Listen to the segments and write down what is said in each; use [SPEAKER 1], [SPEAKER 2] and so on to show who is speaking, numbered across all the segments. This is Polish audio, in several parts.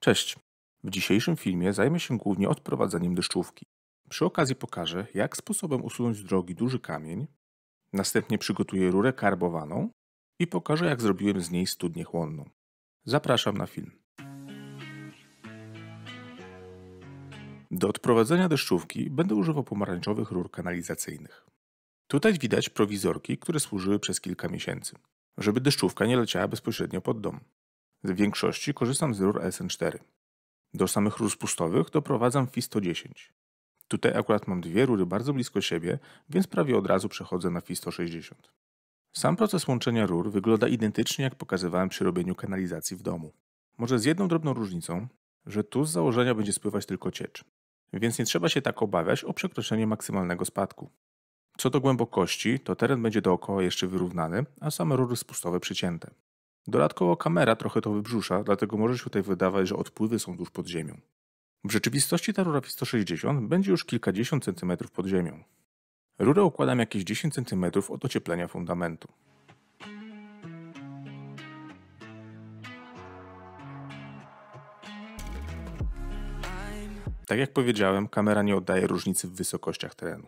[SPEAKER 1] Cześć! W dzisiejszym filmie zajmę się głównie odprowadzeniem deszczówki. Przy okazji pokażę, jak sposobem usunąć z drogi duży kamień, następnie przygotuję rurę karbowaną i pokażę, jak zrobiłem z niej studnię chłonną. Zapraszam na film. Do odprowadzenia deszczówki będę używał pomarańczowych rur kanalizacyjnych. Tutaj widać prowizorki, które służyły przez kilka miesięcy, żeby deszczówka nie leciała bezpośrednio pod dom. W większości korzystam z rur SN4. Do samych rur spustowych doprowadzam fi 110. Tutaj akurat mam dwie rury bardzo blisko siebie, więc prawie od razu przechodzę na fi 160. Sam proces łączenia rur wygląda identycznie jak pokazywałem przy robieniu kanalizacji w domu. Może z jedną drobną różnicą, że tu z założenia będzie spływać tylko ciecz, więc nie trzeba się tak obawiać o przekroczenie maksymalnego spadku. Co do głębokości, to teren będzie dookoła jeszcze wyrównany, a same rury spustowe przycięte. Dodatkowo kamera trochę to wybrzusza, dlatego może się tutaj wydawać, że odpływy są tuż pod ziemią. W rzeczywistości ta rura P160 będzie już kilkadziesiąt centymetrów pod ziemią. Rurę układam jakieś 10 cm od ocieplenia fundamentu. Tak jak powiedziałem, kamera nie oddaje różnicy w wysokościach terenu.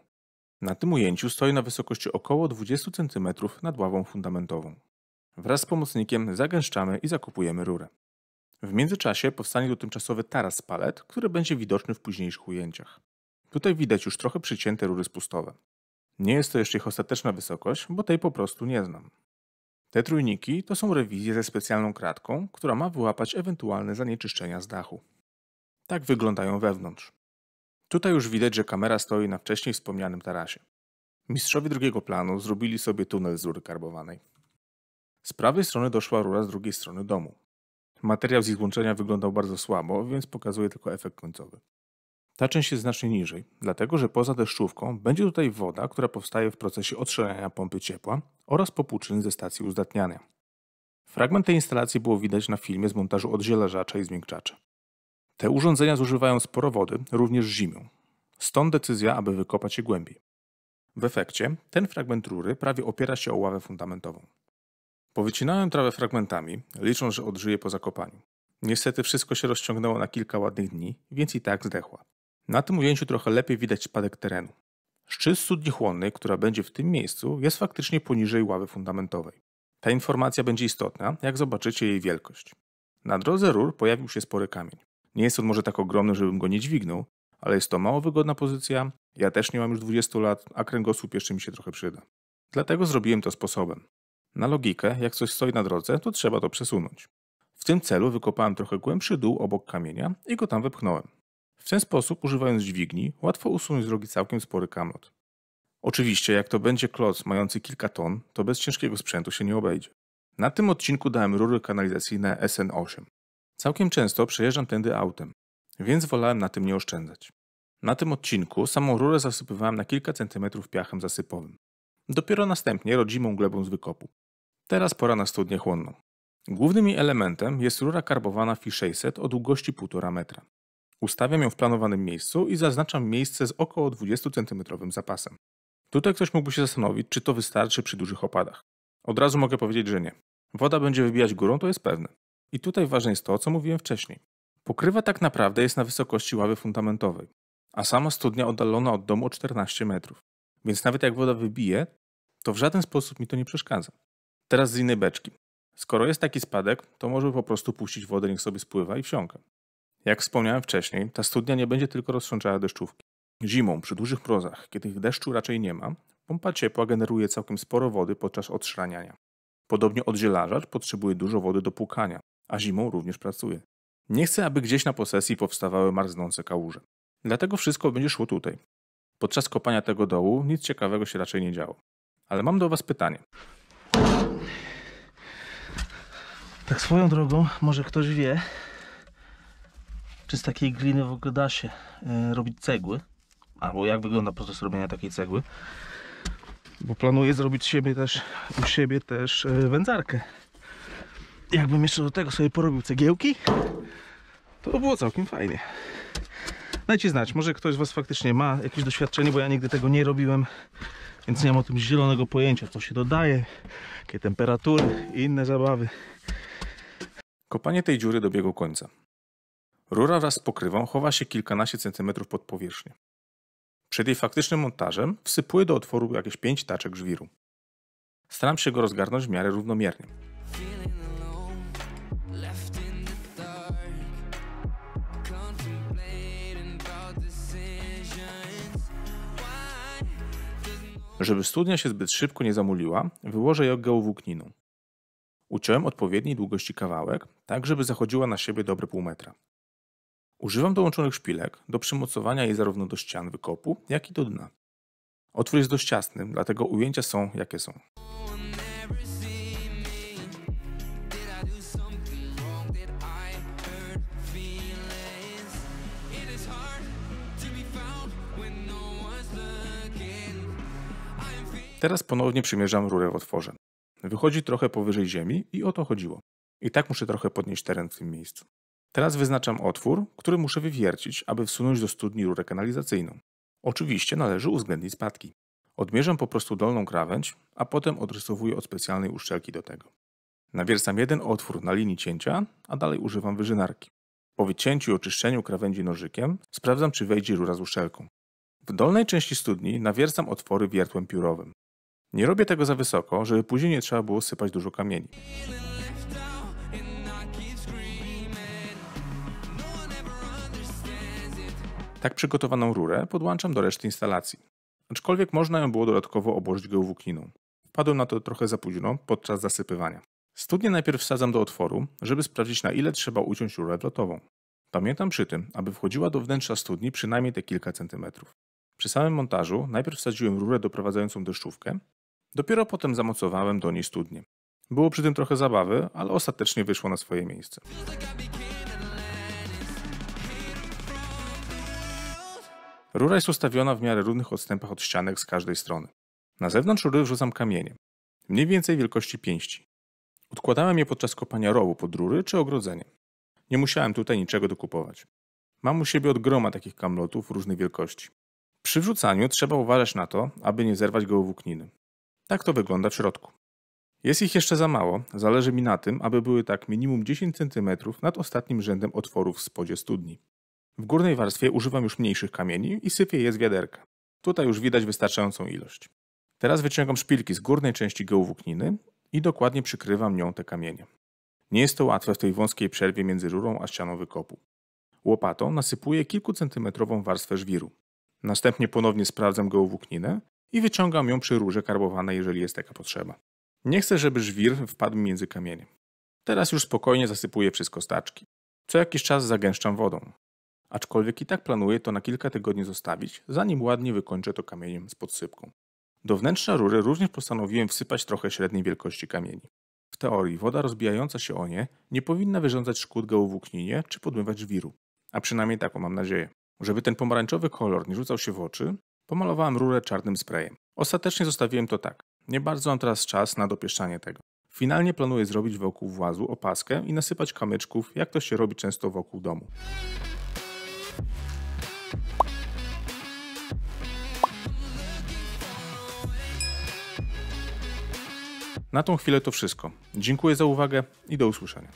[SPEAKER 1] Na tym ujęciu stoi na wysokości około 20 cm nad ławą fundamentową. Wraz z pomocnikiem zagęszczamy i zakupujemy rurę. W międzyczasie powstanie tu tymczasowy taras palet, który będzie widoczny w późniejszych ujęciach. Tutaj widać już trochę przycięte rury spustowe. Nie jest to jeszcze ich ostateczna wysokość, bo tej po prostu nie znam. Te trójniki to są rewizje ze specjalną kratką, która ma wyłapać ewentualne zanieczyszczenia z dachu. Tak wyglądają wewnątrz. Tutaj już widać, że kamera stoi na wcześniej wspomnianym tarasie. Mistrzowie drugiego planu zrobili sobie tunel z rury karbowanej. Z prawej strony doszła rura z drugiej strony domu. Materiał z ich łączenia wyglądał bardzo słabo, więc pokazuje tylko efekt końcowy. Ta część jest znacznie niżej, dlatego że poza deszczówką będzie tutaj woda, która powstaje w procesie odstrzelania pompy ciepła oraz popłuczyn ze stacji uzdatniania. Fragment tej instalacji było widać na filmie z montażu oddzielażacza i zmiękczacza. Te urządzenia zużywają sporo wody, również zimą. Stąd decyzja, aby wykopać je głębiej. W efekcie ten fragment rury prawie opiera się o ławę fundamentową. Powycinałem trawę fragmentami, licząc, że odżyje po zakopaniu. Niestety wszystko się rozciągnęło na kilka ładnych dni, więc i tak zdechła. Na tym ujęciu trochę lepiej widać spadek terenu. Szczyt studni chłonnej, która będzie w tym miejscu, jest faktycznie poniżej ławy fundamentowej. Ta informacja będzie istotna, jak zobaczycie jej wielkość. Na drodze rur pojawił się spory kamień. Nie jest on może tak ogromny, żebym go nie dźwignął, ale jest to mało wygodna pozycja, ja też nie mam już 20 lat, a kręgosłup jeszcze mi się trochę przyda. Dlatego zrobiłem to sposobem. Na logikę, jak coś stoi na drodze, to trzeba to przesunąć. W tym celu wykopałem trochę głębszy dół obok kamienia i go tam wepchnąłem. W ten sposób, używając dźwigni, łatwo usunąć z drogi całkiem spory kamlot. Oczywiście, jak to będzie kloc mający kilka ton, to bez ciężkiego sprzętu się nie obejdzie. Na tym odcinku dałem rury kanalizacyjne SN8. Całkiem często przejeżdżam tędy autem, więc wolałem na tym nie oszczędzać. Na tym odcinku samą rurę zasypywałem na kilka centymetrów piachem zasypowym dopiero następnie rodzimą glebą z wykopu. Teraz pora na studnię chłonną. Głównym jej elementem jest rura karbowana FI 600 o długości 1,5 metra. Ustawiam ją w planowanym miejscu i zaznaczam miejsce z około 20 cm zapasem. Tutaj ktoś mógłby się zastanowić, czy to wystarczy przy dużych opadach. Od razu mogę powiedzieć, że nie. Woda będzie wybijać górą, to jest pewne. I tutaj ważne jest to, co mówiłem wcześniej. Pokrywa tak naprawdę jest na wysokości ławy fundamentowej, a sama studnia oddalona od domu o 14 metrów. Więc nawet jak woda wybije, to w żaden sposób mi to nie przeszkadza. Teraz z innej beczki. Skoro jest taki spadek, to może po prostu puścić wodę, niech sobie spływa i wsiąka. Jak wspomniałem wcześniej, ta studnia nie będzie tylko rozsączała deszczówki. Zimą, przy dużych prozach, kiedy deszczu raczej nie ma, pompa ciepła generuje całkiem sporo wody podczas odszraniania. Podobnie oddzielarzacz potrzebuje dużo wody do płukania, a zimą również pracuje. Nie chcę, aby gdzieś na posesji powstawały marznące kałuże. Dlatego wszystko będzie szło tutaj. Podczas kopania tego dołu nic ciekawego się raczej nie działo. Ale mam do Was pytanie. Tak swoją drogą, może ktoś wie, czy z takiej gliny w ogóle da się e, robić cegły? Albo jak wygląda proces robienia takiej cegły? Bo planuję zrobić siebie też, u siebie też e, wędzarkę. Jakbym jeszcze do tego sobie porobił cegiełki, to było całkiem fajnie. Dajcie znać, może ktoś z Was faktycznie ma jakieś doświadczenie, bo ja nigdy tego nie robiłem więc nie mam o tym zielonego pojęcia, co się dodaje, jakie temperatury i inne zabawy. Kopanie tej dziury dobiegło końca. Rura wraz z pokrywą chowa się kilkanaście centymetrów pod powierzchnię. Przed jej faktycznym montażem wsypuję do otworu jakieś pięć taczek żwiru. Staram się go rozgarnąć w miarę równomiernie. Żeby studnia się zbyt szybko nie zamuliła, wyłożę joggę włókniną. Uciąłem odpowiedniej długości kawałek, tak żeby zachodziła na siebie dobre pół metra. Używam dołączonych szpilek do przymocowania jej zarówno do ścian wykopu, jak i do dna. Otwór jest dość ciasny, dlatego ujęcia są jakie są. Teraz ponownie przymierzam rurę w otworze. Wychodzi trochę powyżej ziemi i o to chodziło. I tak muszę trochę podnieść teren w tym miejscu. Teraz wyznaczam otwór, który muszę wywiercić, aby wsunąć do studni rurę kanalizacyjną. Oczywiście należy uwzględnić spadki. Odmierzam po prostu dolną krawędź, a potem odrysowuję od specjalnej uszczelki do tego. Nawierzam jeden otwór na linii cięcia, a dalej używam wyżynarki. Po wycięciu i oczyszczeniu krawędzi nożykiem sprawdzam, czy wejdzie rura z uszczelką. W dolnej części studni nawierzam otwory wiertłem piórowym. Nie robię tego za wysoko, żeby później nie trzeba było sypać dużo kamieni. Tak przygotowaną rurę podłączam do reszty instalacji. Aczkolwiek można ją było dodatkowo obłożyć geowłókniną. Wpadłem na to trochę za późno, podczas zasypywania. Studnię najpierw wsadzam do otworu, żeby sprawdzić na ile trzeba uciąć rurę wlotową. Pamiętam przy tym, aby wchodziła do wnętrza studni przynajmniej te kilka centymetrów. Przy samym montażu najpierw wsadziłem rurę doprowadzającą deszczówkę, Dopiero potem zamocowałem do niej studnię. Było przy tym trochę zabawy, ale ostatecznie wyszło na swoje miejsce. Rura jest ustawiona w miarę równych odstępach od ścianek z każdej strony. Na zewnątrz rury wrzucam kamienie, mniej więcej wielkości pięści. Odkładałem je podczas kopania rowu pod rury czy ogrodzenie. Nie musiałem tutaj niczego dokupować. Mam u siebie od groma takich kamlotów różnej wielkości. Przy wrzucaniu trzeba uważać na to, aby nie zerwać włókniny. Tak to wygląda w środku. Jest ich jeszcze za mało, zależy mi na tym, aby były tak minimum 10 cm nad ostatnim rzędem otworów w spodzie studni. W górnej warstwie używam już mniejszych kamieni i sypię je z wiaderka. Tutaj już widać wystarczającą ilość. Teraz wyciągam szpilki z górnej części gełwłókniny i dokładnie przykrywam nią te kamienie. Nie jest to łatwe w tej wąskiej przerwie między rurą a ścianą wykopu. Łopatą nasypuję kilkucentymetrową warstwę żwiru. Następnie ponownie sprawdzam gełwłókninę i wyciągam ją przy rurze karbowanej, jeżeli jest taka potrzeba. Nie chcę, żeby żwir wpadł między kamieniem. Teraz już spokojnie zasypuję wszystko staczki. Co jakiś czas zagęszczam wodą. Aczkolwiek i tak planuję to na kilka tygodni zostawić, zanim ładnie wykończę to kamieniem z podsypką. Do wnętrza rury również postanowiłem wsypać trochę średniej wielkości kamieni. W teorii woda rozbijająca się o nie nie powinna wyrządzać szkód kninie czy podmywać żwiru. A przynajmniej taką mam nadzieję. Żeby ten pomarańczowy kolor nie rzucał się w oczy, Pomalowałem rurę czarnym sprayem. Ostatecznie zostawiłem to tak. Nie bardzo mam teraz czas na dopieszczanie tego. Finalnie planuję zrobić wokół włazu opaskę i nasypać kamyczków, jak to się robi często wokół domu. Na tą chwilę to wszystko. Dziękuję za uwagę i do usłyszenia.